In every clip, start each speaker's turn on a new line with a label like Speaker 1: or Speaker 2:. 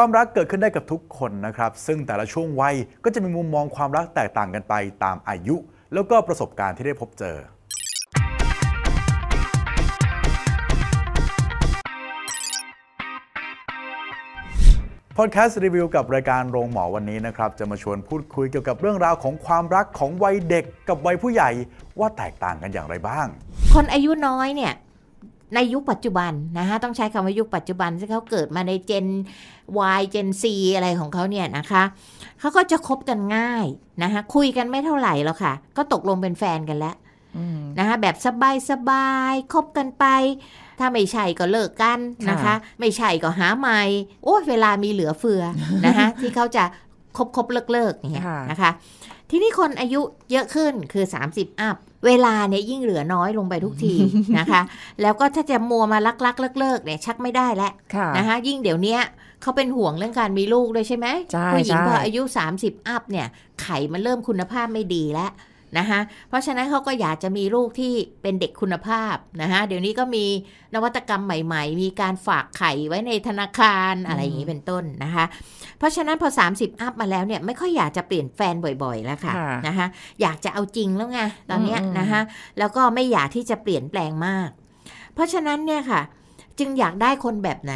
Speaker 1: ความรักเกิดขึ้นได้กับทุกคนนะครับ ซึ่งแต่ละช่วงวัยก็จะมีมุมมองความรักแตกต่างกันไปตามอายุ แล้วก็ประสบการณ์ที่ได้พบเจอพอดแคสต์รีวิวกับรายการโรงหมอวันนี้นะครับ จะมาชวนพูดคุยเกี่ยวกับเรื่องราว ของความรักของวัยเด็กกับวัยผู้ใหญ่ว่าแตกต่างกันอย่างไรบ้าง
Speaker 2: คนอายุน้อยเนี่ยในยุคปัจจุบันนะคะต้องใช้คำว่ายุคปัจจุบันที่เขาเกิดมาในเจน Y เจน C อะไรของเขาเนี่ยนะคะเขาก็จะคบกันง่ายนะคะคุยกันไม่เท่าไหร่แล้วค่ะ ก็ตกลงเป็นแฟนกันแล้วนะคะแบบสบายสบายคบกันไป ถ้าไม่ใช่ก็เลิกกันนะคะ ไม่ใช่ก็หาใหม่โอ้เวลามีเหลือเฟือนะคะที่เขาจะคบคบเลิกเลิกเนี่ยนะคะทีนี้คนอายุเยอะขึ้นคือ30 อัพเวลาเนี่ยยิ่งเหลือน้อยลงไปทุกทีนะคะ แล้วก็ถ้าจะมัวมาลักลักเลิกเลิกเนี่ย ชักไม่ได้แล้ว นะคะยิ่งเดี๋ยวนี้เขาเป็นห่วงเรื่องการมีลูกด้วยใช่ไหมผู้หญิงพออายุ 30 อัพเนี่ย ไข่มันเริ่มคุณภาพไม่ดีแล้วนะคะเพราะฉะนั้นเขาก็อยากจะมีลูกที่เป็นเด็กคุณภาพนะคะเดี๋ยวนี้ก็มีนวัตกรรมใหม่ ๆ มีการฝากไข่ไว้ในธนาคารอะไรอย่างนี้เป็นต้นนะคะ เพราะฉะนั้นพอ 30 อัพมาแล้วเนี่ยไม่ค่อยอยากจะเปลี่ยนแฟนบ่อยๆ แล้วค่ะนะคะอยากจะเอาจริงแล้วไงตอนนี้นะคะแล้วก็ไม่อยากที่จะเปลี่ยนแปลงมาก เพราะฉะนั้นเนี่ยค่ะจึงอยากได้คนแบบไหน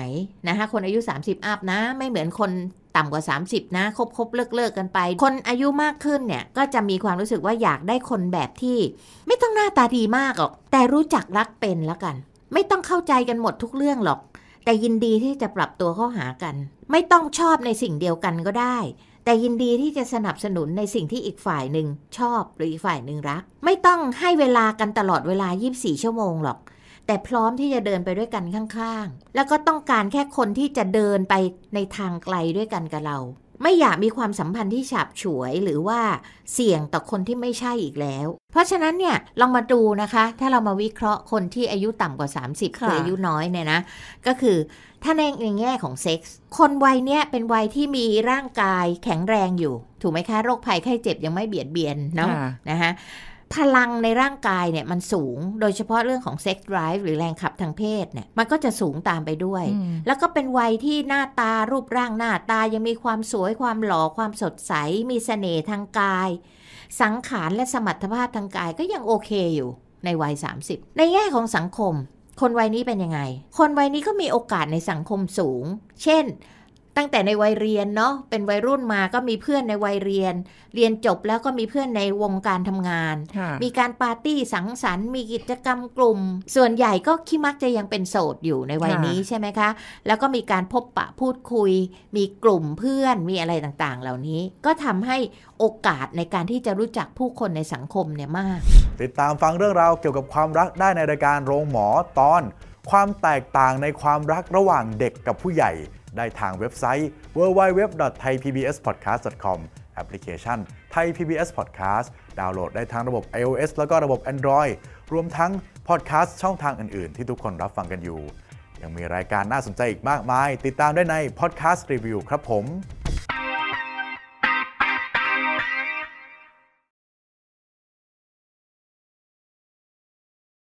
Speaker 2: นะคะคนอายุ 30 อัพนะไม่เหมือนคนต่ำกว่า 30 นะคบคบเลิกเลิกกันไป คนอายุมากขึ้นเนี่ยก็จะมีความรู้สึกว่าอยากได้คนแบบที่ ไม่ต้องหน้าตาดีมากหรอก แต่รู้จักรักเป็นแล้วกัน ไม่ต้องเข้าใจกันหมดทุกเรื่อง หรอก แต่ยินดีที่จะปรับตัวเข้าหากัน ไม่ต้องชอบในสิ่งเดียวกันก็ได้แต่ยินดีที่จะสนับสนุนในสิ่งที่อีกฝ่ายหนึ่งชอบหรืออีกฝ่ายหนึ่งรัก ไม่ต้องให้เวลากันตลอดเวลา 24 ชั่วโมงหรอกแต่พร้อมที่จะเดินไปด้วยกันข้างๆ แล้วก็ต้องการแค่คนที่จะเดินไปในทางไกลด้วยกันกับเรา ไม่อยากมีความสัมพันธ์ที่ฉาบฉวย หรือว่าเสี่ยงต่อคนที่ไม่ใช่อีกแล้ว เพราะฉะนั้นเนี่ย ลองมาดูนะคะ ถ้าเรามาวิเคราะห์คนที่อายุต่ำกว่า 30 คืออายุน้อยเนี่ยนะ ก็คือถ้าในแง่ของเซ็กส์คนวัยเนี้ยเป็นวัยที่มีร่างกาย แข็งแรงอยู่ ถูกไหมคะ โรคภัยไข้เจ็บยังไม่เบียดเบียนเนาะนะคะพลังในร่างกายเนี่ยมันสูงโดยเฉพาะเรื่องของเซ็กซ์ไดรฟ์หรือแรงขับทางเพศเนี่ย มันก็จะสูงตามไปด้วย แล้วก็เป็นวัยที่หน้าตารูปร่างหน้าตายังมีความสวยความหล่อความสดใส มีเสน่ห์ทางกาย สังขารและสมรรถภาพทางกายก็ยังโอเคอยู่ในวัย 30 ในแง่ของสังคม คนวัยนี้เป็นยังไง คนวัยนี้ก็มีโอกาสในสังคมสูง เช่นตั้งแต่ในวัยเรียนเนาะเป็นวัยรุ่นมาก็มีเพื่อนในวัยเรียน เรียนจบแล้วก็มีเพื่อนในวงการทำงาน มีการปาร์ตี้สังสรรค์ มีกิจกรรมกลุ่ม ส่วนใหญ่ก็คี้มักจะยังเป็นโสดอยู่ในวัยนี้ใช่ไหมคะ แล้วก็มีการพบปะพูดคุย มีกลุ่มเพื่อนมีอะไรต่างๆ เหล่านี้ ก็ทำให้โอกาสในการที่จะรู้จักผู้คนในสังคมเนี่ยมาก
Speaker 1: ติดตามฟังเรื่องราวเกี่ยวกับความรักได้ในรายการโรงหมอตอน ความแตกต่างในความรักระหว่างเด็กกับผู้ใหญ่ได้ทางเว็บไซต์ www.thaipbspodcast.com แอปพลิเคชัน Thai PBS Podcast ดาวน์โหลดได้ทั้งระบบ iOS แล้วก็ระบบ Android รวมทั้งพอดแคสต์ช่องทางอื่นๆ ที่ทุกคนรับฟังกันอยู่ ยังมีรายการน่าสนใจอีกมากมาย ติดตามได้ใน Podcast Review ครับผม